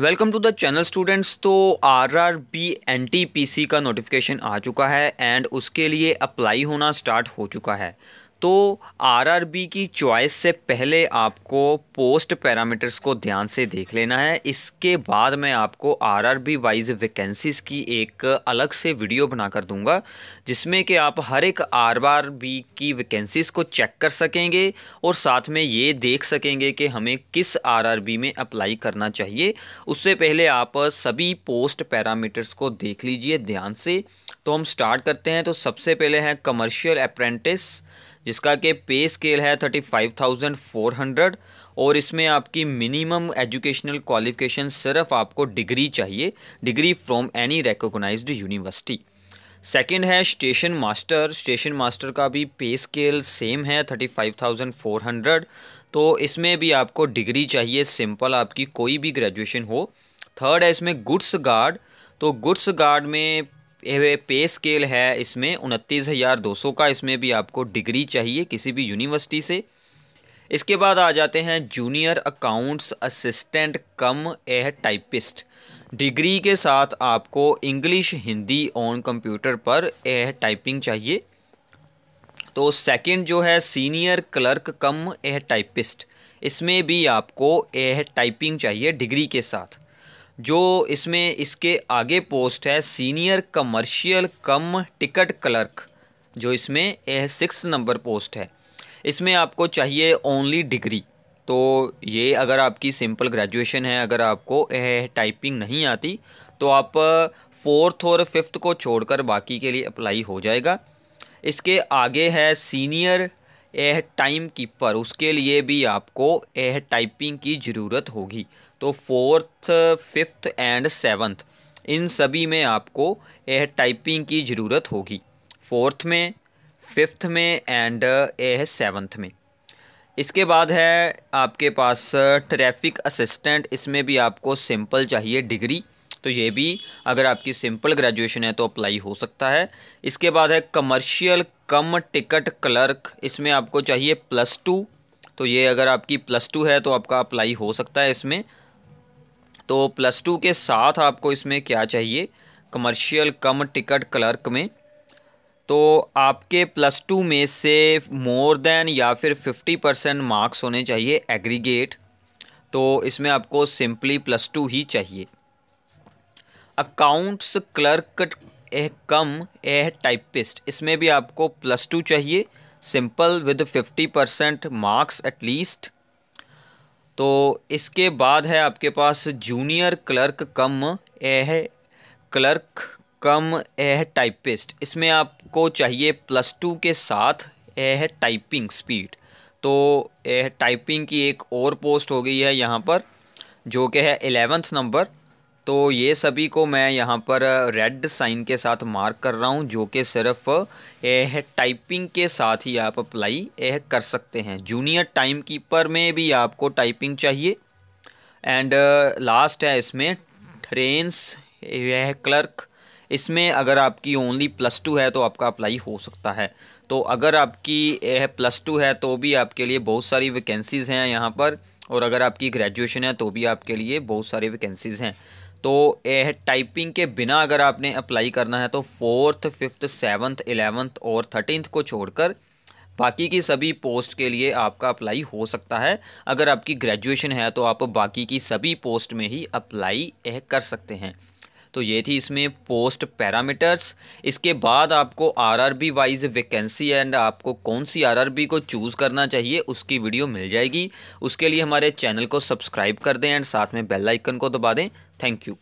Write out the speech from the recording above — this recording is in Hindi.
Welcome to the channel students तो R R B N T P C का नोटिफिकेशन आ चुका है एंड उसके लिए अप्लाई होना स्टार्ट हो चुका है तो आरआरबी की चॉइस से पहले आपको पोस्ट पैरामीटर्स को ध्यान से देख लेना है इसके बाद मैं आपको आरआरबी वाइज वैकेंसीज़ की एक अलग से वीडियो बनाकर दूंगा जिसमें कि आप हर एक आरआरबी की वैकेंसीज़ को चेक कर सकेंगे और साथ में ये देख सकेंगे कि हमें किस आरआरबी में अप्लाई करना चाहिए उससे पहले आप सभी पोस्ट पैरामीटर्स को देख लीजिए ध्यान से तो हम स्टार्ट करते हैं तो सबसे पहले हैं कमर्शियल अप्रेंटिस जिसका कि पे स्केल है thirty five thousand four hundred और इसमें आपकी मिनिमम एजुकेशनल क्वालिफिकेशन सिर्फ आपको डिग्री चाहिए degree from any recognise university second है स्टेशन मास्टर स्टेशन मास्टर का भी पे स्केल सेम है thirty five thousand four hundred तो इसमें भी आपको डिग्री चाहिए सिंपल आपकी कोई भी ग्रेजुएशन हो थर्ड है इसमें गुड्स गार्ड तो गुड्स गार्ड में पे स्केल है इसमें उनतीस हज़ार दो सौ का इसमें भी आपको डिग्री चाहिए किसी भी यूनिवर्सिटी से इसके बाद आ जाते हैं junior accounts assistant cum a typist degree के साथ आपको इंग्लिश हिंदी ऑन कंप्यूटर पर ए टाइपिंग चाहिए तो सेकंड जो है senior clerk cum a typist इसमें भी आपको ए टाइपिंग चाहिए डिग्री के साथ जो इसमें इसके आगे पोस्ट है senior commercial cum ticket clerk जो इसमें यह सिक्स नंबर पोस्ट है इसमें आपको चाहिए ओनली डिग्री तो ये अगर आपकी सिंपल ग्रेजुएशन है अगर आपको यह टाइपिंग नहीं आती तो आप फोर्थ और फिफ्थ को छोड़कर बाकी के लिए अप्लाई हो जाएगा इसके आगे है सीनियर यह टाइम कीपर उसके लिए भी आपको यह टाइपिंग की ज़रूरत होगी तो फोर्थ फिफ्थ एंड सेवन्थ इन सभी में आपको यह टाइपिंग की ज़रूरत होगी फोर्थ में फिफ्थ में एंड यह सेवन्थ में इसके बाद है आपके पास ट्रैफिक असिस्टेंट इसमें भी आपको सिंपल चाहिए डिग्री तो ये भी अगर आपकी सिंपल ग्रेजुएशन है तो अप्लाई हो सकता है इसके बाद है कमर्शियल कम टिकट क्लर्क इसमें आपको चाहिए प्लस टू तो ये अगर आपकी प्लस टू है तो आपका अप्लाई हो सकता है इसमें तो प्लस टू के साथ आपको इसमें क्या चाहिए कमर्शियल कम टिकट क्लर्क में तो आपके प्लस टू में से मोर देन या फिर फिफ्टी परसेंट मार्क्स होने चाहिए एग्रीगेट तो इसमें आपको सिंपली प्लस टू ही चाहिए अकाउंट्स क्लर्क ए कम एह टाइपिस्ट इसमें भी आपको प्लस टू चाहिए simple with fifty percent marks at least तो इसके बाद है आपके पास जूनियर क्लर्क कम एह क्लर्क कम एह टाइपिस्ट इसमें आपको चाहिए प्लस टू के साथ एह टाइपिंग स्पीड तो एह टाइपिंग की एक और पोस्ट हो गई है यहाँ पर जो कि है एलेवेंथ नंबर तो ये सभी को मैं यहाँ पर रेड साइन के साथ मार्क कर रहा हूँ जो कि सिर्फ यह टाइपिंग के साथ ही आप अप्लाई यह कर सकते हैं जूनियर टाइम कीपर में भी आपको टाइपिंग चाहिए एंड लास्ट है इसमें ट्रेन्स यह क्लर्क इसमें अगर आपकी ओनली प्लस टू है तो आपका अप्लाई हो सकता है तो अगर आपकी यह प्लस टू है तो भी आपके लिए बहुत सारी वैकेंसीज़ हैं यहाँ पर और अगर आपकी ग्रेजुएशन है तो भी आपके लिए बहुत सारी वैकेंसीज़ हैं तो यह टाइपिंग के बिना अगर आपने अप्लाई करना है तो फोर्थ फिफ्थ सेवन्थ एलेवंथ और थर्टीनथ को छोड़कर बाकी की सभी पोस्ट के लिए आपका अप्लाई हो सकता है अगर आपकी ग्रेजुएशन है तो आप बाकी की सभी पोस्ट में ही अप्लाई कर सकते हैं तो ये थी इसमें पोस्ट पैरामीटर्स इसके बाद आपको आरआरबी वाइज वैकेंसी एंड आपको कौन सी आरआरबी को चूज़ करना चाहिए उसकी वीडियो मिल जाएगी उसके लिए हमारे चैनल को सब्सक्राइब कर दें एंड साथ में बेल आइकन को दबा दें Thank you.